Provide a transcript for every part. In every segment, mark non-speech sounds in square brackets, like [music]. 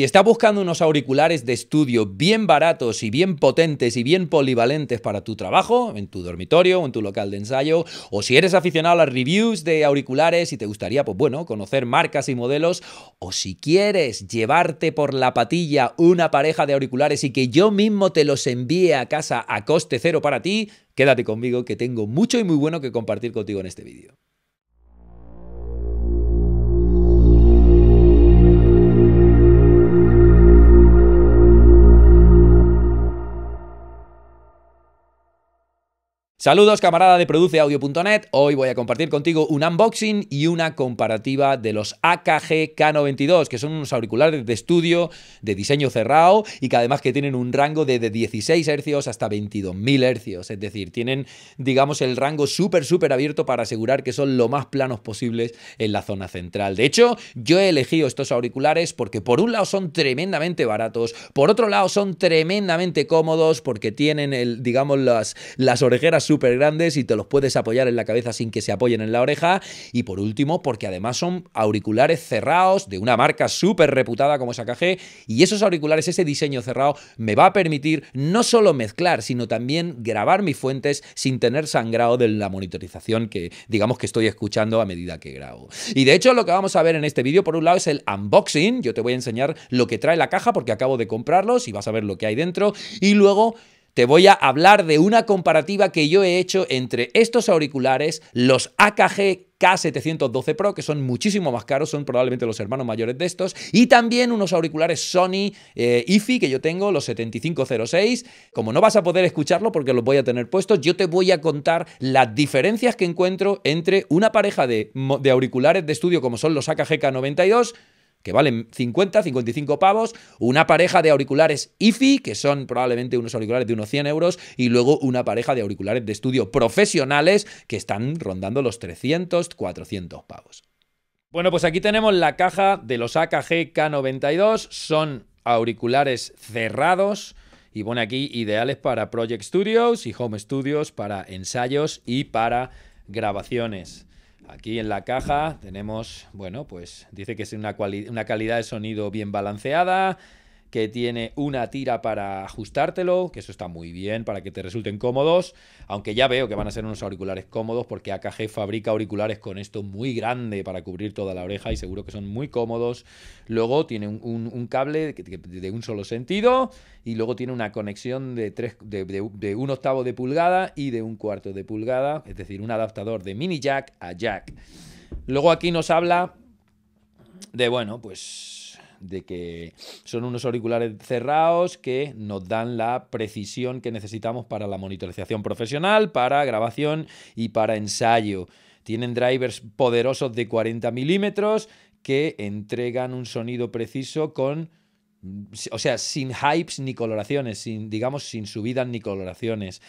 Si estás buscando unos auriculares de estudio bien baratos y bien potentes y bien polivalentes para tu trabajo, en tu dormitorio o en tu local de ensayo, o si eres aficionado a las reviews de auriculares y te gustaría, pues bueno, conocer marcas y modelos, o si quieres llevarte por la patilla una pareja de auriculares y que yo mismo te los envíe a casa a coste cero para ti, quédate conmigo que tengo mucho y muy bueno que compartir contigo en este vídeo. Saludos camarada de produceaudio.net, hoy voy a compartir contigo un unboxing y una comparativa de los AKG K92, que son unos auriculares de estudio de diseño cerrado y que además que tienen un rango de, de 16 Hz hasta 22.000 Hz, es decir, tienen digamos el rango súper súper abierto para asegurar que son lo más planos posibles en la zona central. De hecho, yo he elegido estos auriculares porque por un lado son tremendamente baratos, por otro lado son tremendamente cómodos porque tienen el, digamos las, las orejeras súper grandes y te los puedes apoyar en la cabeza sin que se apoyen en la oreja. Y por último, porque además son auriculares cerrados de una marca súper reputada como Sacajé. Y esos auriculares, ese diseño cerrado, me va a permitir no solo mezclar, sino también grabar mis fuentes sin tener sangrado de la monitorización que digamos que estoy escuchando a medida que grabo. Y de hecho, lo que vamos a ver en este vídeo, por un lado, es el unboxing. Yo te voy a enseñar lo que trae la caja porque acabo de comprarlos y vas a ver lo que hay dentro. Y luego te voy a hablar de una comparativa que yo he hecho entre estos auriculares, los AKG K712 Pro, que son muchísimo más caros, son probablemente los hermanos mayores de estos, y también unos auriculares Sony eh, IFI que yo tengo, los 7506. Como no vas a poder escucharlo porque los voy a tener puestos, yo te voy a contar las diferencias que encuentro entre una pareja de, de auriculares de estudio como son los AKG K92 que valen 50, 55 pavos, una pareja de auriculares IFI, que son probablemente unos auriculares de unos 100 euros, y luego una pareja de auriculares de estudio profesionales que están rondando los 300, 400 pavos. Bueno, pues aquí tenemos la caja de los AKG K92, son auriculares cerrados. Y pone aquí ideales para Project Studios y Home Studios, para ensayos y para grabaciones. Aquí en la caja tenemos, bueno, pues dice que es una, calidad de sonido bien balanceada, que tiene una tira para ajustártelo, que eso está muy bien para que te resulten cómodos, aunque ya veo que van a ser unos auriculares cómodos porque AKG fabrica auriculares con esto muy grande para cubrir toda la oreja y seguro que son muy cómodos. Luego tiene un, cable de un solo sentido y luego tiene una conexión de, tres, de un octavo de pulgada y de un cuarto de pulgada, es decir, un adaptador de mini jack a jack. Luego aquí nos habla de, bueno, pues de que son unos auriculares cerrados que nos dan la precisión que necesitamos para la monitorización profesional, para grabación y para ensayo. Tienen drivers poderosos de 40 milímetros que entregan un sonido preciso con o sea, sin hypes ni coloraciones, sin, digamos, sin subidas ni coloraciones.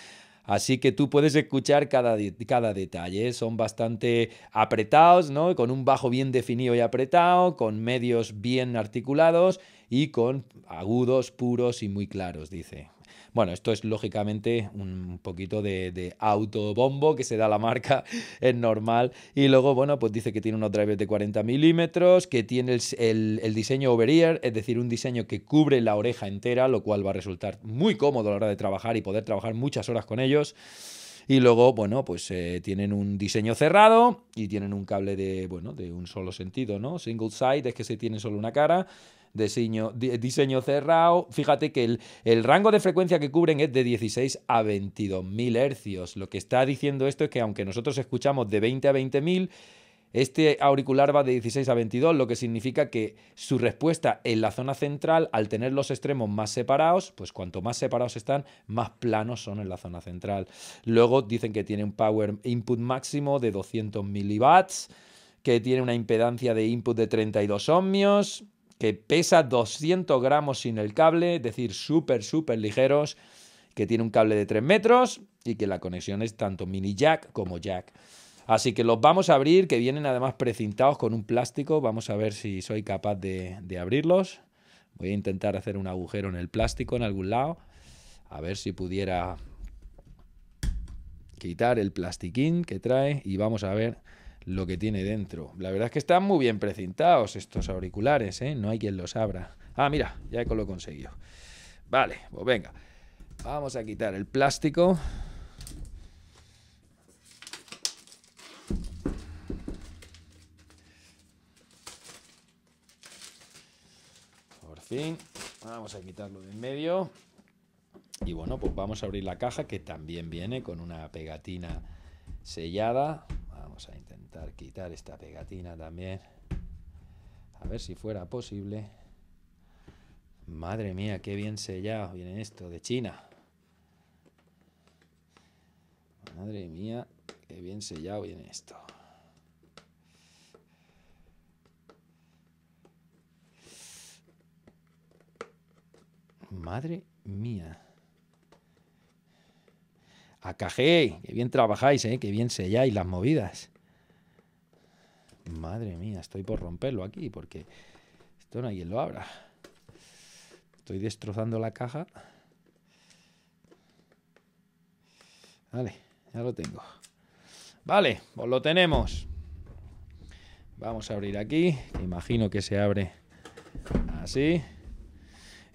Así que tú puedes escuchar cada, detalle. ¿eh? Son bastante apretados, ¿no? Con un bajo bien definido y apretado, con medios bien articulados y con agudos puros y muy claros, dice. Bueno, esto es lógicamente un poquito de, autobombo que se da la marca, [laughs] en normal. Y luego, bueno, pues dice que tiene unos drivers de 40 milímetros, que tiene el, diseño over-ear, es decir, un diseño que cubre la oreja entera, lo cual va a resultar muy cómodo a la hora de trabajar y poder trabajar muchas horas con ellos. Y luego, bueno, pues eh, tienen un diseño cerrado y tienen un cable de, bueno, de un solo sentido, ¿no? Single side es que se tiene solo una cara diseño, diseño cerrado. Fíjate que el, rango de frecuencia que cubren es de 16 a 22.000 hercios. Lo que está diciendo esto es que aunque nosotros escuchamos de 20 a mil, este auricular va de 16 a 22, lo que significa que su respuesta en la zona central, al tener los extremos más separados, pues cuanto más separados están, más planos son en la zona central. Luego dicen que tiene un power input máximo de 200 milibats, que tiene una impedancia de input de 32 ohmios, que pesa 200 gramos sin el cable, es decir, súper, súper ligeros, que tiene un cable de 3 metros y que la conexión es tanto mini jack como jack. Así que los vamos a abrir, que vienen además precintados con un plástico. Vamos a ver si soy capaz de, abrirlos. Voy a intentar hacer un agujero en el plástico en algún lado. A ver si pudiera quitar el plastiquín que trae y vamos a ver lo que tiene dentro. La verdad es que están muy bien precintados estos auriculares, ¿eh? no hay quien los abra. Ah, mira, ya lo he conseguido. Vale, pues venga. Vamos a quitar el plástico. Por fin. Vamos a quitarlo de en medio. Y bueno, pues vamos a abrir la caja que también viene con una pegatina sellada Vamos a intentar quitar esta pegatina también. A ver si fuera posible. Madre mía, qué bien sellado viene esto de China. Madre mía, qué bien sellado viene esto. Madre mía. Acajé, que bien trabajáis, ¿eh? que bien selláis las movidas. Madre mía, estoy por romperlo aquí porque esto no hay quien lo abra. Estoy destrozando la caja. Vale, ya lo tengo. Vale, pues lo tenemos. Vamos a abrir aquí. Imagino que se abre así.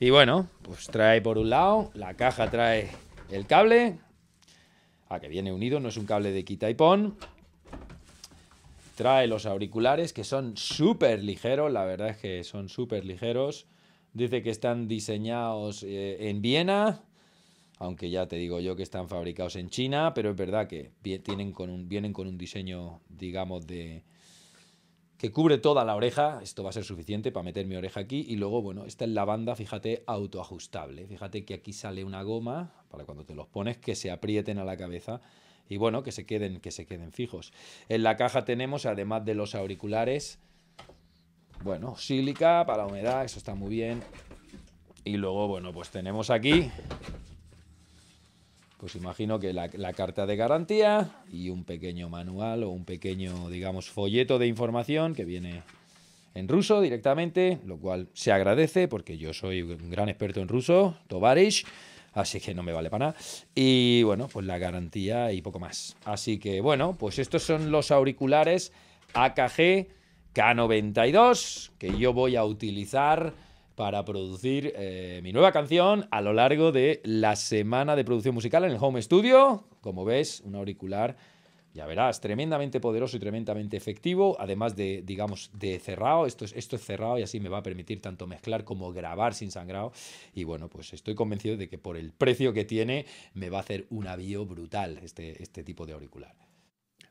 Y bueno, pues trae por un lado, la caja trae el cable, Ah, que viene unido, no es un cable de quita y pon. Trae los auriculares que son súper ligeros, la verdad es que son súper ligeros. Dice que están diseñados eh, en Viena, aunque ya te digo yo que están fabricados en China, pero es verdad que tienen con un, vienen con un diseño, digamos, de, que cubre toda la oreja, esto va a ser suficiente para meter mi oreja aquí, y luego, bueno, esta es la banda, fíjate, autoajustable, fíjate que aquí sale una goma, para cuando te los pones, que se aprieten a la cabeza, y bueno, que se queden, que se queden fijos. En la caja tenemos, además de los auriculares, bueno, sílica para humedad, eso está muy bien, y luego, bueno, pues tenemos aquí pues imagino que la, carta de garantía y un pequeño manual o un pequeño, digamos, folleto de información que viene en ruso directamente, lo cual se agradece porque yo soy un gran experto en ruso, Tovarish, así que no me vale para nada. Y bueno, pues la garantía y poco más. Así que bueno, pues estos son los auriculares AKG K92 que yo voy a utilizar para producir eh, mi nueva canción a lo largo de la semana de producción musical en el home studio. Como ves, un auricular, ya verás, tremendamente poderoso y tremendamente efectivo, además de, digamos, de cerrado. Esto es, esto es cerrado y así me va a permitir tanto mezclar como grabar sin sangrado. Y bueno, pues estoy convencido de que por el precio que tiene me va a hacer un avío brutal este, este tipo de auricular.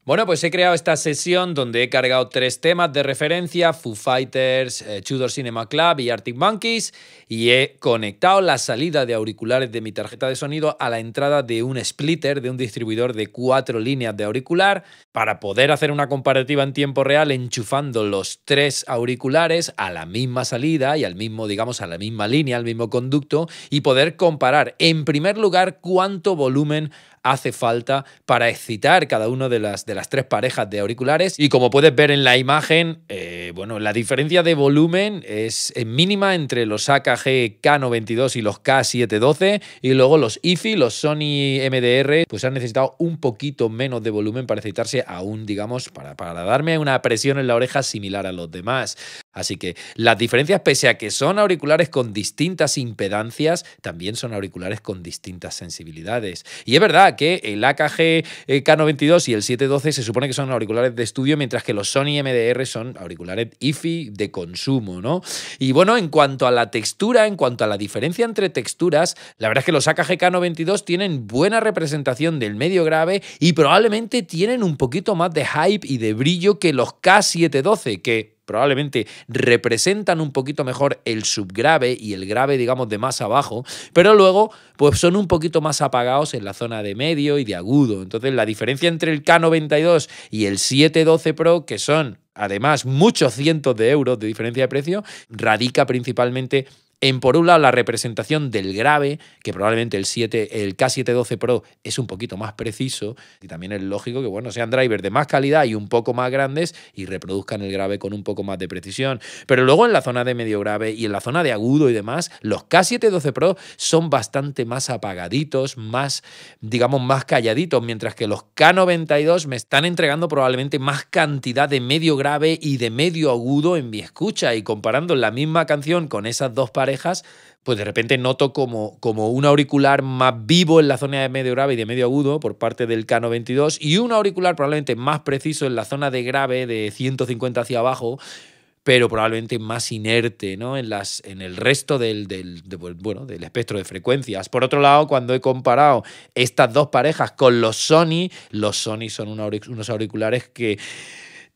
Bueno, pues he creado esta sesión donde he cargado tres temas de referencia, Foo Fighters, eh, Tudor Cinema Club y Arctic Monkeys, y he conectado la salida de auriculares de mi tarjeta de sonido a la entrada de un splitter, de un distribuidor de cuatro líneas de auricular, para poder hacer una comparativa en tiempo real enchufando los tres auriculares a la misma salida y al mismo, digamos, a la misma línea, al mismo conducto, y poder comparar en primer lugar cuánto volumen hace falta para excitar cada una de las, de las tres parejas de auriculares. Y como puedes ver en la imagen, eh, bueno, la diferencia de volumen es mínima entre los AKG K92 y los K712 y luego los IFI, los Sony MDR, pues han necesitado un poquito menos de volumen para excitarse aún, digamos, para, para darme una presión en la oreja similar a los demás. Así que las diferencias, pese a que son auriculares con distintas impedancias, también son auriculares con distintas sensibilidades. Y es verdad que el AKG eh, K92 y el 712 se supone que son auriculares de estudio, mientras que los Sony MDR son auriculares IFI de consumo, ¿no? Y bueno, en cuanto a la textura, en cuanto a la diferencia entre texturas, la verdad es que los AKG K92 tienen buena representación del medio grave y probablemente tienen un poquito más de hype y de brillo que los K712, que probablemente representan un poquito mejor el subgrave y el grave, digamos, de más abajo, pero luego pues son un poquito más apagados en la zona de medio y de agudo. Entonces la diferencia entre el K92 y el 712 Pro, que son además muchos cientos de euros de diferencia de precio, radica principalmente en por un lado la representación del grave, que probablemente el, 7, el K712 Pro es un poquito más preciso y también es lógico que bueno, sean drivers de más calidad y un poco más grandes y reproduzcan el grave con un poco más de precisión. Pero luego en la zona de medio grave y en la zona de agudo y demás, los K712 Pro son bastante más apagaditos, más, digamos, más calladitos, mientras que los K92 me están entregando probablemente más cantidad de medio grave y de medio agudo en mi escucha y comparando la misma canción con esas dos parejas pues de repente noto como, como un auricular más vivo en la zona de medio grave y de medio agudo por parte del K92 y un auricular probablemente más preciso en la zona de grave de 150 hacia abajo pero probablemente más inerte ¿no? en, las, en el resto del, pues, bueno, del espectro de frecuencias. Por otro lado, cuando he comparado estas dos parejas con los Sony, los Sony son unos auriculares que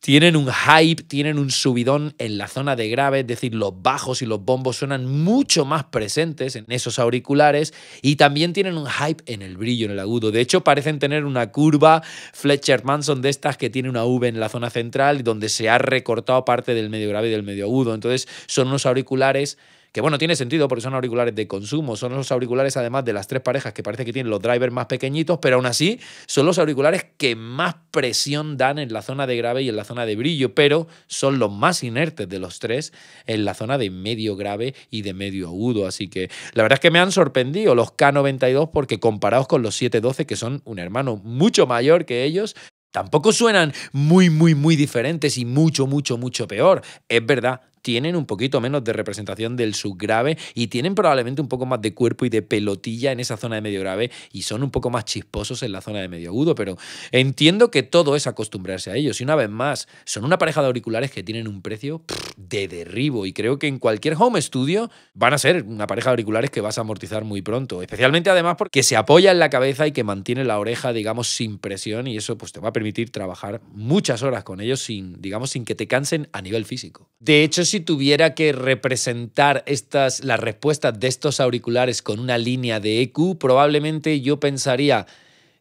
tienen un hype, tienen un subidón en la zona de grave, es decir, los bajos y los bombos suenan mucho más presentes en esos auriculares y también tienen un hype en el brillo, en el agudo. De hecho, parecen tener una curva Fletcher Manson de estas que tiene una V en la zona central donde se ha recortado parte del medio grave y del medio agudo. Entonces, son unos auriculares que bueno, tiene sentido porque son auriculares de consumo, son los auriculares además de las tres parejas que parece que tienen los drivers más pequeñitos, pero aún así son los auriculares que más presión dan en la zona de grave y en la zona de brillo, pero son los más inertes de los tres en la zona de medio grave y de medio agudo. Así que la verdad es que me han sorprendido los K92 porque comparados con los 712, que son un hermano mucho mayor que ellos, tampoco suenan muy, muy, muy diferentes y mucho, mucho, mucho peor. Es verdad tienen un poquito menos de representación del subgrave y tienen probablemente un poco más de cuerpo y de pelotilla en esa zona de medio grave y son un poco más chisposos en la zona de medio agudo, pero entiendo que todo es acostumbrarse a ellos. Y una vez más, son una pareja de auriculares que tienen un precio de derribo y creo que en cualquier home studio van a ser una pareja de auriculares que vas a amortizar muy pronto, especialmente además porque se apoya en la cabeza y que mantiene la oreja, digamos, sin presión y eso pues te va a permitir trabajar muchas horas con ellos sin, digamos, sin que te cansen a nivel físico. De hecho, si tuviera que representar estas, las respuestas de estos auriculares con una línea de EQ, probablemente yo pensaría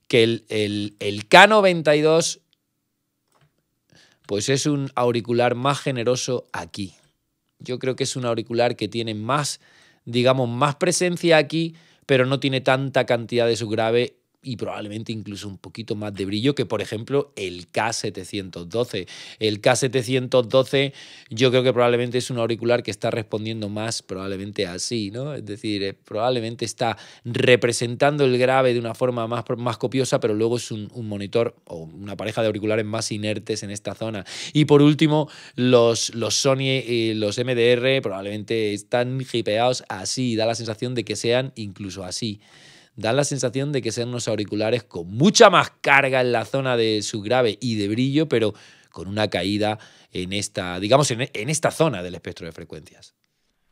que el, el, el K92 pues es un auricular más generoso aquí. Yo creo que es un auricular que tiene más, digamos, más presencia aquí, pero no tiene tanta cantidad de subgrave y probablemente incluso un poquito más de brillo que, por ejemplo, el K712. El K712 yo creo que probablemente es un auricular que está respondiendo más probablemente así, ¿no? Es decir, eh, probablemente está representando el grave de una forma más, más copiosa, pero luego es un, monitor o una pareja de auriculares más inertes en esta zona. Y por último, los, los Sony, y eh, los MDR probablemente están hipeados así, da la sensación de que sean incluso así dan la sensación de que sean unos auriculares con mucha más carga en la zona de subgrave y de brillo, pero con una caída en esta, digamos, en, en esta zona del espectro de frecuencias.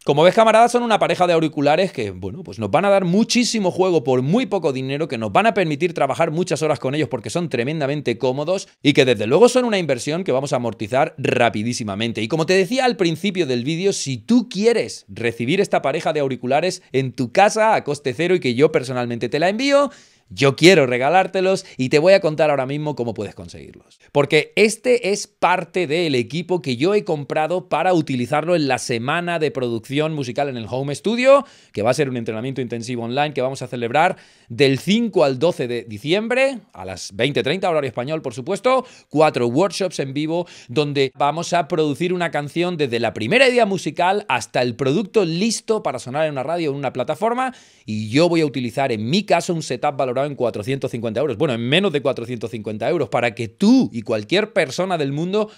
Como ves, camaradas, son una pareja de auriculares que, bueno, pues nos van a dar muchísimo juego por muy poco dinero, que nos van a permitir trabajar muchas horas con ellos porque son tremendamente cómodos y que desde luego son una inversión que vamos a amortizar rapidísimamente. Y como te decía al principio del vídeo, si tú quieres recibir esta pareja de auriculares en tu casa a coste cero y que yo personalmente te la envío, yo quiero regalártelos y te voy a contar ahora mismo cómo puedes conseguirlos. Porque este es parte del equipo que yo he comprado para utilizarlo en la semana de producción musical en el Home Studio, que va a ser un entrenamiento intensivo online que vamos a celebrar del 5 al 12 de diciembre, a las 20.30 horario español, por supuesto, cuatro workshops en vivo donde vamos a producir una canción desde la primera idea musical hasta el producto listo para sonar en una radio o en una plataforma y yo voy a utilizar en mi caso un setup valor en 450 euros. Bueno, en menos de 450 euros, para que tú y cualquier persona del mundo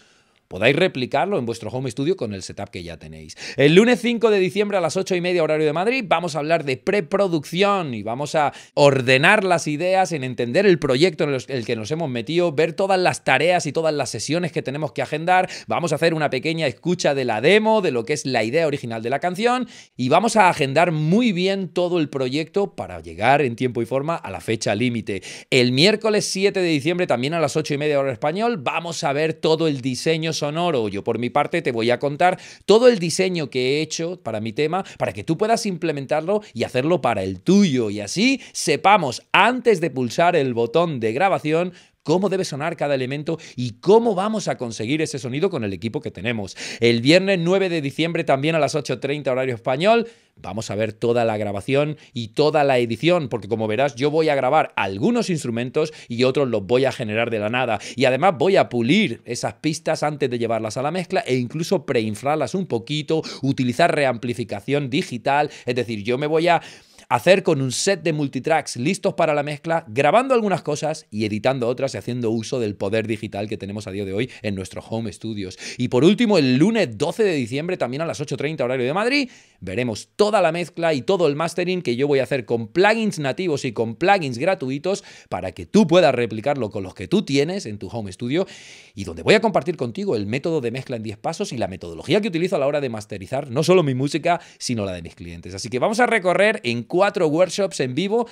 podáis replicarlo en vuestro home studio con el setup que ya tenéis. El lunes 5 de diciembre a las 8 y media horario de Madrid vamos a hablar de preproducción y vamos a ordenar las ideas en entender el proyecto en el que nos hemos metido, ver todas las tareas y todas las sesiones que tenemos que agendar. Vamos a hacer una pequeña escucha de la demo, de lo que es la idea original de la canción y vamos a agendar muy bien todo el proyecto para llegar en tiempo y forma a la fecha límite. El miércoles 7 de diciembre también a las 8 y media hora español vamos a ver todo el diseño sonoro, yo por mi parte te voy a contar todo el diseño que he hecho para mi tema, para que tú puedas implementarlo y hacerlo para el tuyo. Y así sepamos, antes de pulsar el botón de grabación, cómo debe sonar cada elemento y cómo vamos a conseguir ese sonido con el equipo que tenemos. El viernes 9 de diciembre también a las 8.30 horario español. Vamos a ver toda la grabación y toda la edición, porque como verás yo voy a grabar algunos instrumentos y otros los voy a generar de la nada. Y además voy a pulir esas pistas antes de llevarlas a la mezcla e incluso preinflarlas un poquito, utilizar reamplificación digital. Es decir, yo me voy a hacer con un set de multitracks listos para la mezcla, grabando algunas cosas y editando otras y haciendo uso del poder digital que tenemos a día de hoy en nuestros home studios. Y por último, el lunes 12 de diciembre, también a las 8.30 horario de Madrid, veremos toda la mezcla y todo el mastering que yo voy a hacer con plugins nativos y con plugins gratuitos para que tú puedas replicarlo con los que tú tienes en tu home studio y donde voy a compartir contigo el método de mezcla en 10 pasos y la metodología que utilizo a la hora de masterizar no solo mi música, sino la de mis clientes. Así que vamos a recorrer en cuatro workshops en vivo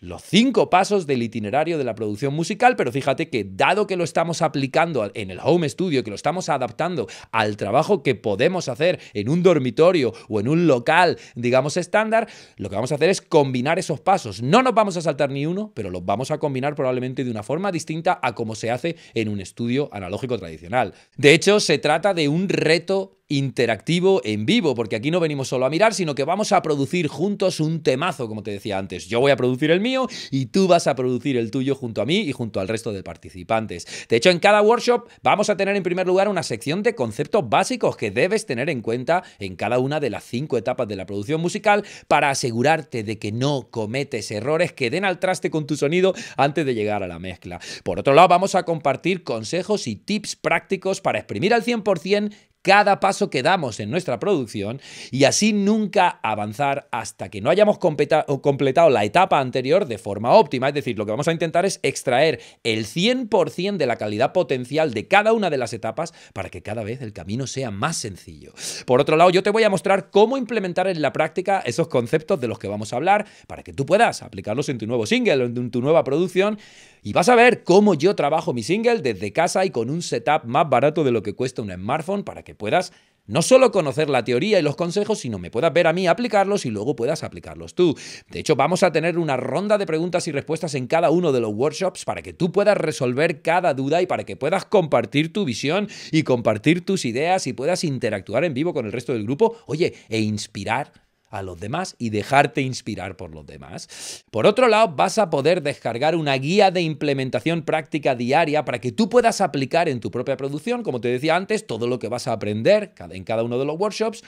los cinco pasos del itinerario de la producción musical, pero fíjate que dado que lo estamos aplicando en el home studio, que lo estamos adaptando al trabajo que podemos hacer en un dormitorio o en un local, digamos, estándar, lo que vamos a hacer es combinar esos pasos. No nos vamos a saltar ni uno, pero los vamos a combinar probablemente de una forma distinta a como se hace en un estudio analógico tradicional. De hecho, se trata de un reto interactivo en vivo, porque aquí no venimos solo a mirar, sino que vamos a producir juntos un temazo, como te decía antes. Yo voy a producir el mío y tú vas a producir el tuyo junto a mí y junto al resto de participantes. De hecho, en cada workshop vamos a tener en primer lugar una sección de conceptos básicos que debes tener en cuenta en cada una de las cinco etapas de la producción musical para asegurarte de que no cometes errores que den al traste con tu sonido antes de llegar a la mezcla. Por otro lado, vamos a compartir consejos y tips prácticos para exprimir al 100% cada paso que damos en nuestra producción y así nunca avanzar hasta que no hayamos completado la etapa anterior de forma óptima. Es decir, lo que vamos a intentar es extraer el 100% de la calidad potencial de cada una de las etapas para que cada vez el camino sea más sencillo. Por otro lado, yo te voy a mostrar cómo implementar en la práctica esos conceptos de los que vamos a hablar para que tú puedas aplicarlos en tu nuevo single o en tu nueva producción y vas a ver cómo yo trabajo mi single desde casa y con un setup más barato de lo que cuesta un smartphone para que puedas no solo conocer la teoría y los consejos, sino me puedas ver a mí aplicarlos y luego puedas aplicarlos tú. De hecho, vamos a tener una ronda de preguntas y respuestas en cada uno de los workshops para que tú puedas resolver cada duda y para que puedas compartir tu visión y compartir tus ideas y puedas interactuar en vivo con el resto del grupo, oye, e inspirar a los demás y dejarte inspirar por los demás. Por otro lado, vas a poder descargar una guía de implementación práctica diaria para que tú puedas aplicar en tu propia producción, como te decía antes, todo lo que vas a aprender en cada uno de los workshops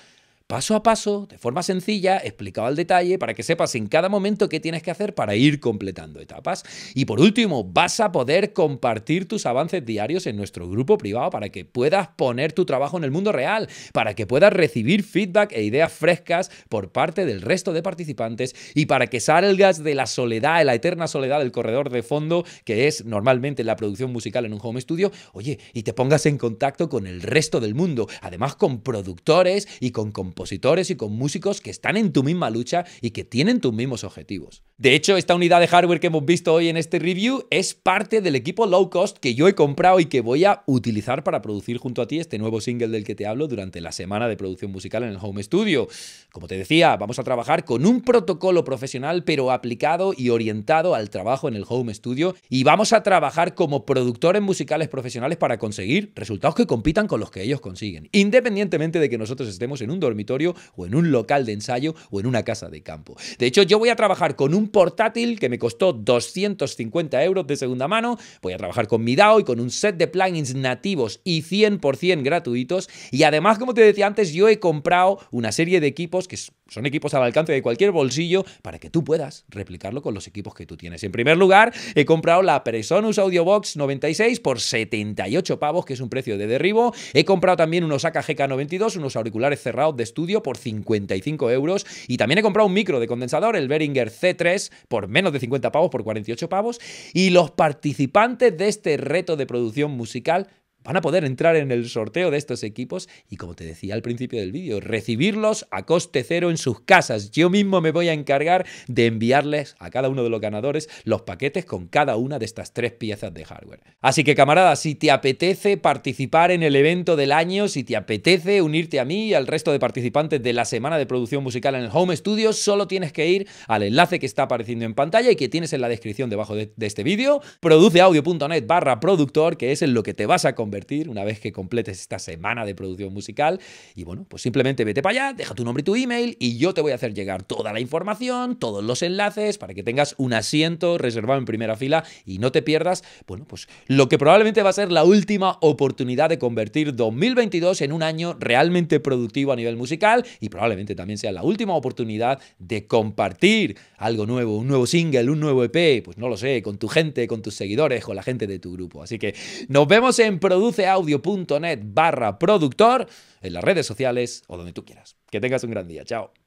paso a paso, de forma sencilla, explicado al detalle, para que sepas en cada momento qué tienes que hacer para ir completando etapas. Y por último, vas a poder compartir tus avances diarios en nuestro grupo privado para que puedas poner tu trabajo en el mundo real, para que puedas recibir feedback e ideas frescas por parte del resto de participantes y para que salgas de la soledad, de la eterna soledad del corredor de fondo, que es normalmente la producción musical en un home studio, oye, y te pongas en contacto con el resto del mundo, además con productores y con compositores compositores y con músicos que están en tu misma lucha y que tienen tus mismos objetivos. De hecho, esta unidad de hardware que hemos visto hoy en este review es parte del equipo low cost que yo he comprado y que voy a utilizar para producir junto a ti este nuevo single del que te hablo durante la semana de producción musical en el Home Studio. Como te decía, vamos a trabajar con un protocolo profesional pero aplicado y orientado al trabajo en el Home Studio y vamos a trabajar como productores musicales profesionales para conseguir resultados que compitan con los que ellos consiguen, independientemente de que nosotros estemos en un dormitorio o en un local de ensayo o en una casa de campo. De hecho, yo voy a trabajar con un portátil que me costó 250 euros de segunda mano. Voy a trabajar con mi DAO y con un set de plugins nativos y 100% gratuitos. Y además, como te decía antes, yo he comprado una serie de equipos que es son equipos al alcance de cualquier bolsillo para que tú puedas replicarlo con los equipos que tú tienes. En primer lugar, he comprado la Presonus Audiobox 96 por 78 pavos, que es un precio de derribo. He comprado también unos AKGK 92, unos auriculares cerrados de estudio por 55 euros. Y también he comprado un micro de condensador, el Behringer C3, por menos de 50 pavos, por 48 pavos. Y los participantes de este reto de producción musical van a poder entrar en el sorteo de estos equipos y como te decía al principio del vídeo, recibirlos a coste cero en sus casas. Yo mismo me voy a encargar de enviarles a cada uno de los ganadores los paquetes con cada una de estas tres piezas de hardware. Así que camaradas si te apetece participar en el evento del año, si te apetece unirte a mí y al resto de participantes de la semana de producción musical en el Home Studio, solo tienes que ir al enlace que está apareciendo en pantalla y que tienes en la descripción debajo de, este vídeo, produceaudio.net barra productor, que es en lo que te vas a comprar una vez que completes esta semana de producción musical. Y bueno, pues simplemente vete para allá, deja tu nombre y tu email y yo te voy a hacer llegar toda la información, todos los enlaces, para que tengas un asiento reservado en primera fila y no te pierdas, bueno, pues lo que probablemente va a ser la última oportunidad de convertir 2022 en un año realmente productivo a nivel musical y probablemente también sea la última oportunidad de compartir algo nuevo, un nuevo single, un nuevo EP, pues no lo sé, con tu gente, con tus seguidores, con la gente de tu grupo. Así que nos vemos en producción produceaudio.net barra productor en las redes sociales o donde tú quieras. Que tengas un gran día. Chao.